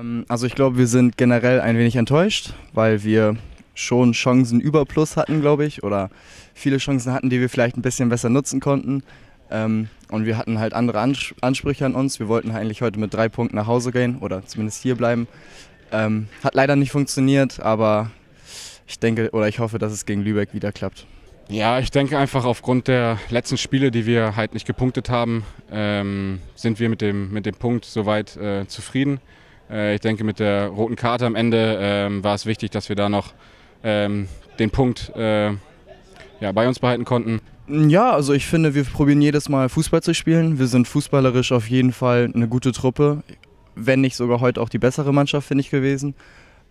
Ähm, also ich glaube, wir sind generell ein wenig enttäuscht, weil wir schon Chancenüberplus hatten, glaube ich, oder viele Chancen hatten, die wir vielleicht ein bisschen besser nutzen konnten. Ähm, und wir hatten halt andere Ansprüche an uns. Wir wollten eigentlich heute mit drei Punkten nach Hause gehen oder zumindest hier bleiben. Ähm, hat leider nicht funktioniert, aber ich denke oder ich hoffe, dass es gegen Lübeck wieder klappt. Ja, ich denke einfach aufgrund der letzten Spiele, die wir halt nicht gepunktet haben, ähm, sind wir mit dem, mit dem Punkt soweit äh, zufrieden. Äh, ich denke, mit der roten Karte am Ende ähm, war es wichtig, dass wir da noch ähm, den Punkt äh, bei uns behalten konnten. Ja, also ich finde, wir probieren jedes Mal Fußball zu spielen. Wir sind fußballerisch auf jeden Fall eine gute Truppe, wenn nicht sogar heute auch die bessere Mannschaft, finde ich gewesen.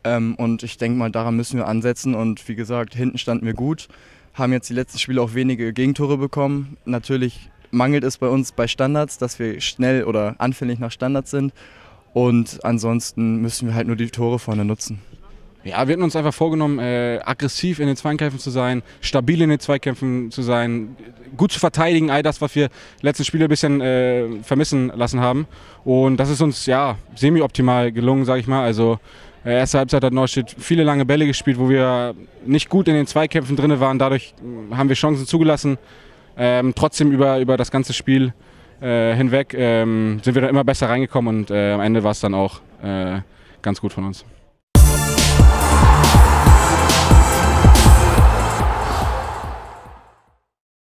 Ähm, und ich denke mal, daran müssen wir ansetzen. Und wie gesagt, hinten standen wir gut, haben jetzt die letzten Spiele auch wenige Gegentore bekommen. Natürlich mangelt es bei uns bei Standards, dass wir schnell oder anfällig nach Standards sind. Und ansonsten müssen wir halt nur die Tore vorne nutzen. Ja, wir hatten uns einfach vorgenommen, äh, aggressiv in den Zweikämpfen zu sein, stabil in den Zweikämpfen zu sein, gut zu verteidigen, all das, was wir letzten Spiele ein bisschen äh, vermissen lassen haben. Und das ist uns ja semi-optimal gelungen, sage ich mal. Also äh, erste Halbzeit hat Neustadt viele lange Bälle gespielt, wo wir nicht gut in den Zweikämpfen drin waren. Dadurch hm, haben wir Chancen zugelassen. Ähm, trotzdem über, über das ganze Spiel äh, hinweg ähm, sind wir da immer besser reingekommen und äh, am Ende war es dann auch äh, ganz gut von uns.